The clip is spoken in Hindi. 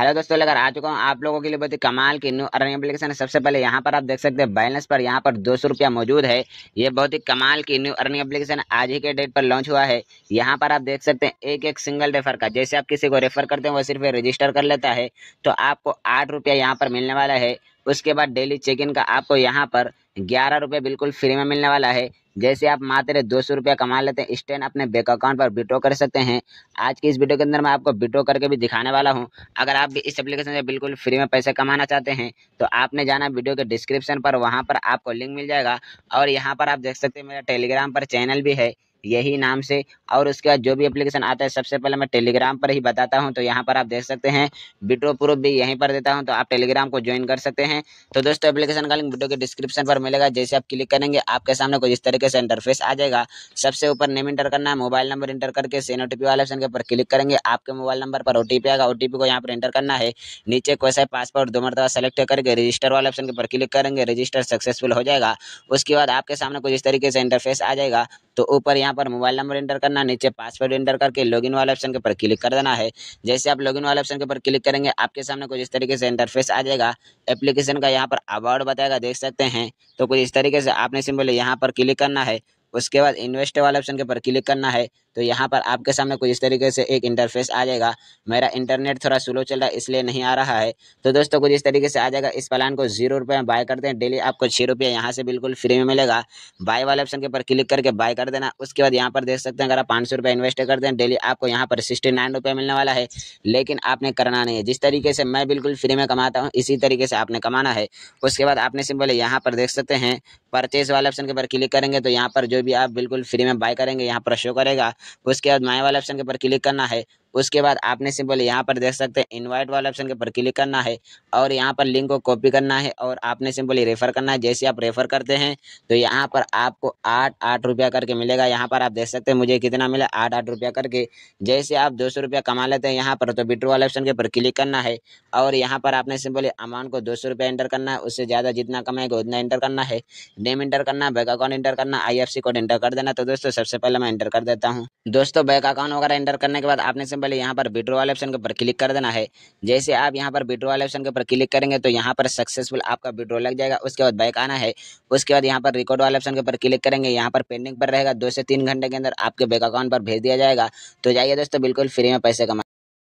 हेलो दोस्तों लेकर आ चुका हूँ आप लोगों के लिए बहुत ही कमाल की न्यू अर्निंग एप्लीकेशन है सबसे पहले यहाँ पर आप देख सकते हैं बैलेंस पर यहाँ पर दो सौ रुपया मौजूद है ये बहुत ही कमाल की न्यू अर्निंग एप्लीकेशन आज ही के डेट पर लॉन्च हुआ है यहाँ पर आप देख सकते हैं एक एक सिंगल रेफर का जैसे आप किसी को रेफर करते हैं वो सिर्फ रजिस्टर कर लेता है तो आपको आठ रुपया यहाँ पर मिलने वाला है उसके बाद डेली चेक इन का आपको यहाँ पर ग्यारह रुपये बिल्कुल फ्री में मिलने वाला है जैसे आप मात्र दो सौ रुपया कमा लेते हैं इंस्टेंट अपने बैंक अकाउंट पर बिटो कर सकते हैं आज की इस वीडियो के अंदर मैं आपको बिटो करके भी दिखाने वाला हूँ अगर आप भी इस एप्लीकेशन से बिल्कुल फ्री में पैसे कमाना चाहते हैं तो आपने जाना वीडियो के डिस्क्रिप्शन पर वहाँ पर आपको लिंक मिल जाएगा और यहाँ पर आप देख सकते हैं मेरा टेलीग्राम पर चैनल भी है यही नाम से और उसके बाद जो भी एप्लीकेशन आता है सबसे पहले मैं टेलीग्राम पर ही बताता हूँ तो यहाँ पर आप देख सकते हैं विड्रो प्रूफ भी यहीं पर देता हूँ तो आप टेलीग्राम को ज्वाइन कर सकते हैं तो दोस्तों एप्लीकेशन का लिंक वीडियो के डिस्क्रिप्शन पर मिलेगा जैसे आप क्लिक करेंगे आपके सामने कुछ इस तरीके से इंटरफेस आ जाएगा सबसे ऊपर नेम इंटर करना है मोबाइल नंबर इंटर करके सेन ओ वाले ऑप्शन के ऊपर क्लिक करेंगे आपके मोबाइल नंबर पर ओ आएगा ओ को यहाँ पर इंटर करना है नीचे कोई सा पासपोर्ट दो मरतबा सेलेक्ट करके रजिस्टर वाले ऑप्शन के ऊपर क्लिक करेंगे रजिस्टर सक्सेसफुल हो जाएगा उसके बाद आपके सामने कुछ इस तरीके से इंटरफेस आ जाएगा तो ऊपर यहाँ पर मोबाइल नंबर एंटर करना नीचे पासवर्ड एंटर करके लॉगिन वाले ऑप्शन के ऊपर क्लिक कर देना है जैसे आप लॉगिन वाले ऑप्शन के ऊपर क्लिक करेंगे आपके सामने कुछ इस तरीके से इंटरफेस आ जाएगा एप्लीकेशन का यहाँ पर अवार्ड बताएगा देख सकते हैं तो कुछ इस तरीके से आपने सिंपल यहाँ पर क्लिक करना है उसके बाद इन्वेस्ट वाले ऑप्शन के ऊपर क्लिक करना है तो यहाँ पर आपके सामने कुछ इस तरीके से एक इंटरफेस आ जाएगा मेरा इंटरनेट थोड़ा स्लो चल रहा है इसलिए नहीं आ रहा है तो दोस्तों कुछ इस तरीके से आ जाएगा इस प्लान को जीरो रुपये में बाय करते हैं डेली आपको छः रुपये यहाँ से बिल्कुल फ्री में मिलेगा बाय वाले ऑप्शन के ऊपर क्लिक करके बाय कर देना उसके बाद यहाँ पर देख सकते हैं अगर आप पाँच सौ रुपये इन्वेस्ट करते हैं डेली आपको यहाँ पर सिक्सटी नाइन रुपये मिलने वाला है लेकिन आपने करना नहीं है जिस तरीके से मैं बिल्कुल फ्री में कमाता हूँ इसी तरीके से आपने कमाना है उसके बाद आपने सिंपल यहाँ पर देख सकते हैं परचेज वाले ऑप्शन के ऊपर क्लिक करेंगे तो यहाँ पर जो भी आप बिल्कुल फ्री में बाय करेंगे यहाँ पर शो करेगा उसके बाद माए वाले ऑप्शन के ऊपर क्लिक करना है उसके बाद आपने सिंपल यहाँ पर देख सकते हैं इन्वाइट वाले ऑप्शन के ऊपर क्लिक करना है और यहाँ पर लिंक को कॉपी करना है और आपने सिंपली रेफर करना है जैसे आप रेफर करते हैं तो यहाँ पर आपको आठ आठ रुपया करके मिलेगा यहाँ पर आप देख सकते हैं मुझे कितना मिला आठ आठ रुपया करके जैसे आप दो सौ रुपया कमा लेते हैं यहाँ पर तो विड्रो वाले ऑप्शन के ऊपर क्लिक करना है और यहाँ पर आपने सिंपली अमाउंट को दो सौ रुपया एंटर करना है उससे ज़्यादा जितना कमाएगा उतना एंटर करना है नेम एंटर करना बैंक अकाउंट एंटर करना आई कोड एंटर कर देना तो दोस्तों सबसे पहले मैं एंटर कर देता हूँ दोस्तों बैंक अकाउंट वगैरह एंटर करने के बाद आपने सिंपल पहले यहाँ पर विड्रो वाले ऑप्शन के ऊपर क्लिक कर देना है जैसे आप यहाँ पर विड्रो वाले ऑप्शन के ऊपर क्लिक करेंगे तो यहाँ पर सक्सेसफुल आपका विड्रो लग जाएगा उसके बाद बैक आना है उसके बाद यहाँ पर रिकॉर्ड वाले ऑप्शन के ऊपर क्लिक करेंगे यहाँ पर पेंडिंग पर रहेगा दो से तीन घंटे के अंदर आपके बैंक अकाउंट पर भेज दिया जाएगा तो जाइए दोस्तों बिल्कुल फ्री में पैसे कमा